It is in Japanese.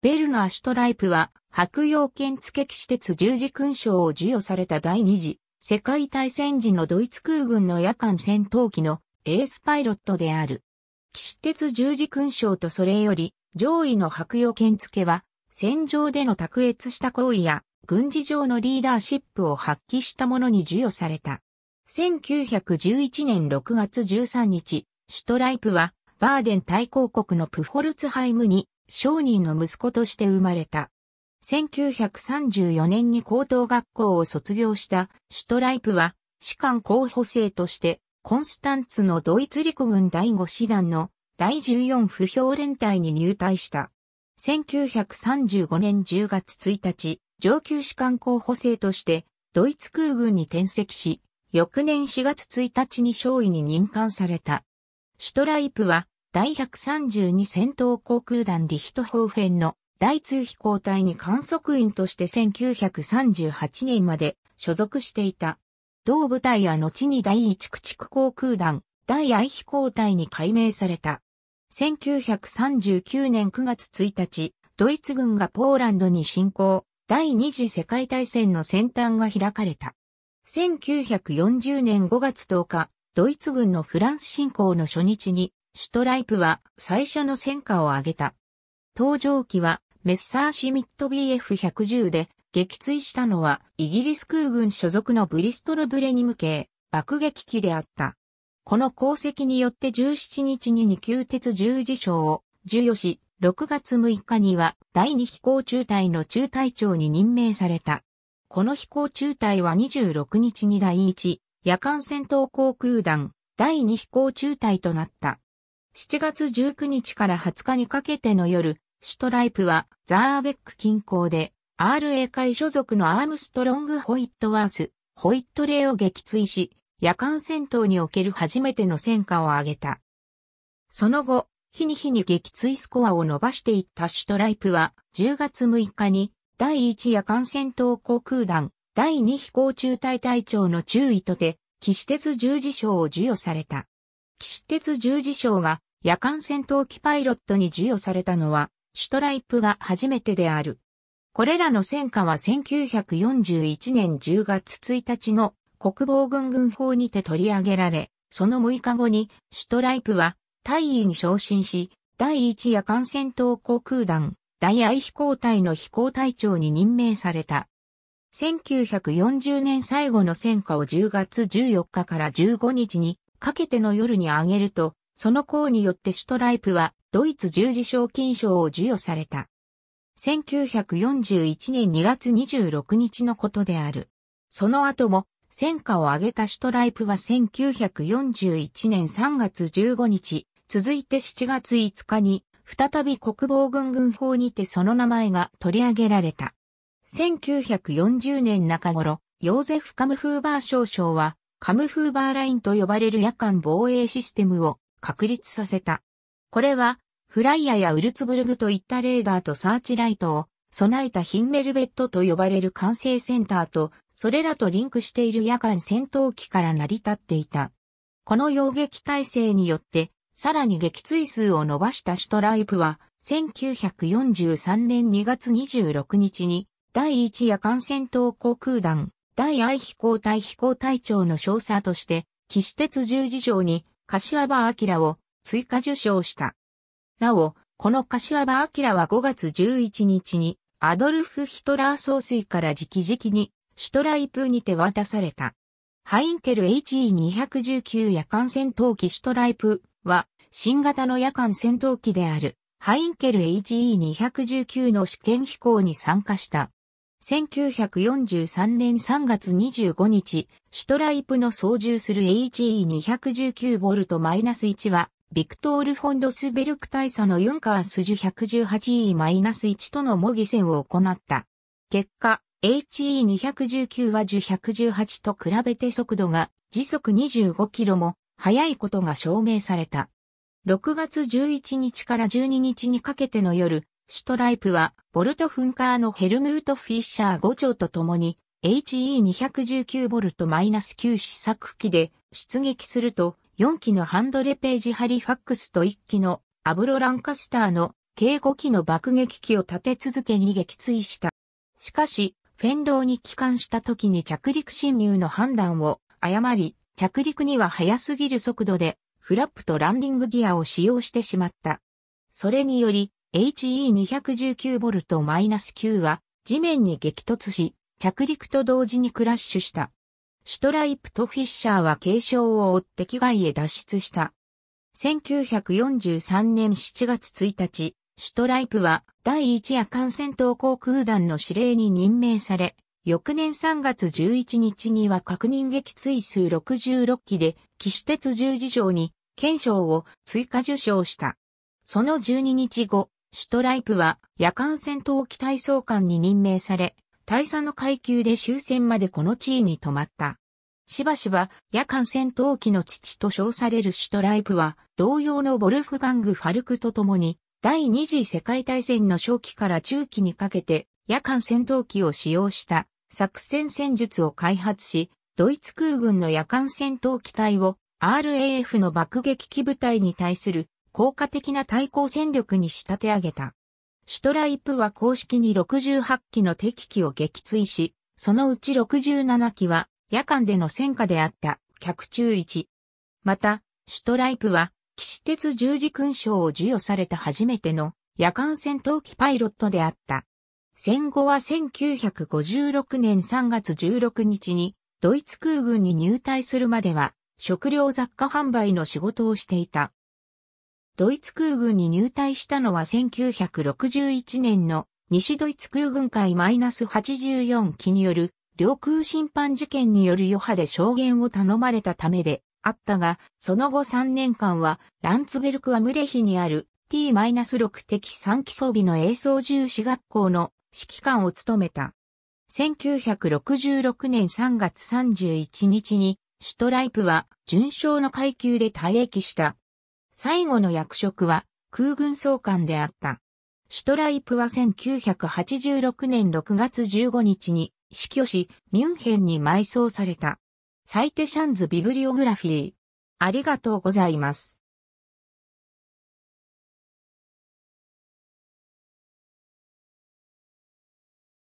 ベルのアシュトライプは、白洋剣付騎士鉄十字勲章を授与された第二次世界大戦時のドイツ空軍の夜間戦闘機のエースパイロットである。騎士鉄十字勲章とそれより上位の白洋剣付は、戦場での卓越した行為や軍事上のリーダーシップを発揮したものに授与された。1911年6月13日、シュトライプはバーデン大公国のプフォルツハイムに商人の息子として生まれた。1934年に高等学校を卒業したシュトライプは、士官候補生として、コンスタンツのドイツ陸軍第5師団の第14不評連隊に入隊した。1935年10月1日、上級士官候補生として、ドイツ空軍に転籍し、翌年4月1日に少尉に任官された。シュトライプは、第132戦闘航空団リヒトホーフェンの第2飛行隊に観測員として1938年まで所属していた。同部隊は後に第1駆逐航空団、第愛飛行隊に改名された。1939年9月1日、ドイツ軍がポーランドに侵攻、第二次世界大戦の先端が開かれた。1940年5月10日、ドイツ軍のフランス侵攻の初日に、シュトライプは最初の戦果を挙げた。搭乗機はメッサーシミット BF110 で撃墜したのはイギリス空軍所属のブリストルブレニム系爆撃機であった。この功績によって17日に二級鉄十字章を授与し、6月6日には第二飛行中隊の中隊長に任命された。この飛行中隊は26日に第一夜間戦闘航空団第二飛行中隊となった。7月19日から20日にかけての夜、シュトライプはザーベック近郊で RA 会所属のアームストロング・ホイットワース、ホイットレイを撃墜し、夜間戦闘における初めての戦果を挙げた。その後、日に日に撃墜スコアを伸ばしていったシュトライプは、10月6日に、第1夜間戦闘航空団、第2飛行中隊隊長の注意とて、騎士鉄十字章を授与された。騎士鉄十字章が夜間戦闘機パイロットに授与されたのは、シュトライプが初めてである。これらの戦果は1941年10月1日の国防軍軍法にて取り上げられ、その6日後にシュトライプは大尉に昇進し、第1夜間戦闘航空団、大愛飛行隊の飛行隊長に任命された。1940年最後の戦果を10月14日から15日にかけての夜に上げると、その功によってシュトライプはドイツ十字賞金賞を授与された。1941年2月26日のことである。その後も戦果を上げたシュトライプは1941年3月15日、続いて7月5日に再び国防軍軍法にてその名前が取り上げられた。1940年中頃、ヨーゼフ・カムフーバー少将は、カムフーバーラインと呼ばれる夜間防衛システムを確立させた。これは、フライヤーやウルツブルグといったレーダーとサーチライトを備えたヒンメルベットと呼ばれる管制センターと、それらとリンクしている夜間戦闘機から成り立っていた。この溶撃体制によって、さらに撃墜数を伸ばしたシュトライプは、1943年2月26日に、第1夜間戦闘航空団、第愛飛行隊飛行隊長の少佐として、騎士鉄十字城に柏葉明を追加受賞した。なお、この柏葉明は5月11日にアドルフ・ヒトラー総帥から直々にシュトライプにて渡された。ハインケル HE219 夜間戦闘機シュトライプは新型の夜間戦闘機であるハインケル HE219 の試験飛行に参加した。1943年3月25日、シュトライプの操縦する HE219V-1 は、ビクトール・フォンドスベルク大佐のユンカースジュ 118E-1 との模擬戦を行った。結果、HE219 はジュ118と比べて速度が時速25キロも速いことが証明された。6月11日から12日にかけての夜、シュトライプは、ボルトフンカーのヘルムート・フィッシャー5丁と共に、HE219V-9 試作機で出撃すると、4機のハンドレページハリファックスと1機のアブロ・ランカスターの計5機の爆撃機を立て続けに撃墜した。しかし、フェンローに帰還した時に着陸侵入の判断を誤り、着陸には早すぎる速度で、フラップとランディングギアを使用してしまった。それにより、HE219V-9 は地面に激突し、着陸と同時にクラッシュした。シュトライプとフィッシャーは軽傷を負って機外へ脱出した。1943年7月1日、シュトライプは第1夜艦戦闘航空団の司令に任命され、翌年3月11日には確認撃墜数66機で、騎士鉄十字章に、検証を追加受章した。その12日後、シュトライプは夜間戦闘機隊総監に任命され、大佐の階級で終戦までこの地位に止まった。しばしば夜間戦闘機の父と称されるシュトライプは、同様のボルフガング・ファルクと共に、第二次世界大戦の初期から中期にかけて、夜間戦闘機を使用した作戦戦術を開発し、ドイツ空軍の夜間戦闘機隊を RAF の爆撃機部隊に対する効果的な対抗戦力に仕立て上げた。シュトライプは公式に68機の敵機を撃墜し、そのうち67機は夜間での戦果であった客中1。また、シュトライプは騎士鉄十字勲章を授与された初めての夜間戦闘機パイロットであった。戦後は1956年3月16日にドイツ空軍に入隊するまでは食料雑貨販売の仕事をしていた。ドイツ空軍に入隊したのは1961年の西ドイツ空軍会 -84 機による領空侵犯事件による余波で証言を頼まれたためであったが、その後3年間はランツベルクアムレヒにある T-6 敵3機装備の映像重視学校の指揮官を務めた。1966年3月31日にシュトライプは巡将の階級で退役した最後の役職は空軍総監であった。シュトライプは1986年6月15日に死去し、ミュンヘンに埋葬された。サイテシャンズ・ビブリオグラフィー。ありがとうございます。